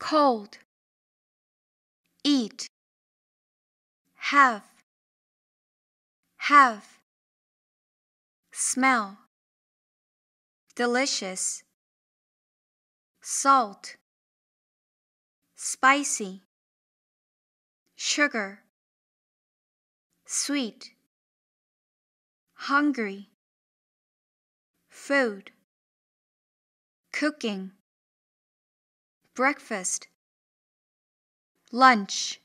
cold, eat, have, have, smell, delicious, salt, spicy, sugar, sweet, hungry, food, cooking breakfast, lunch.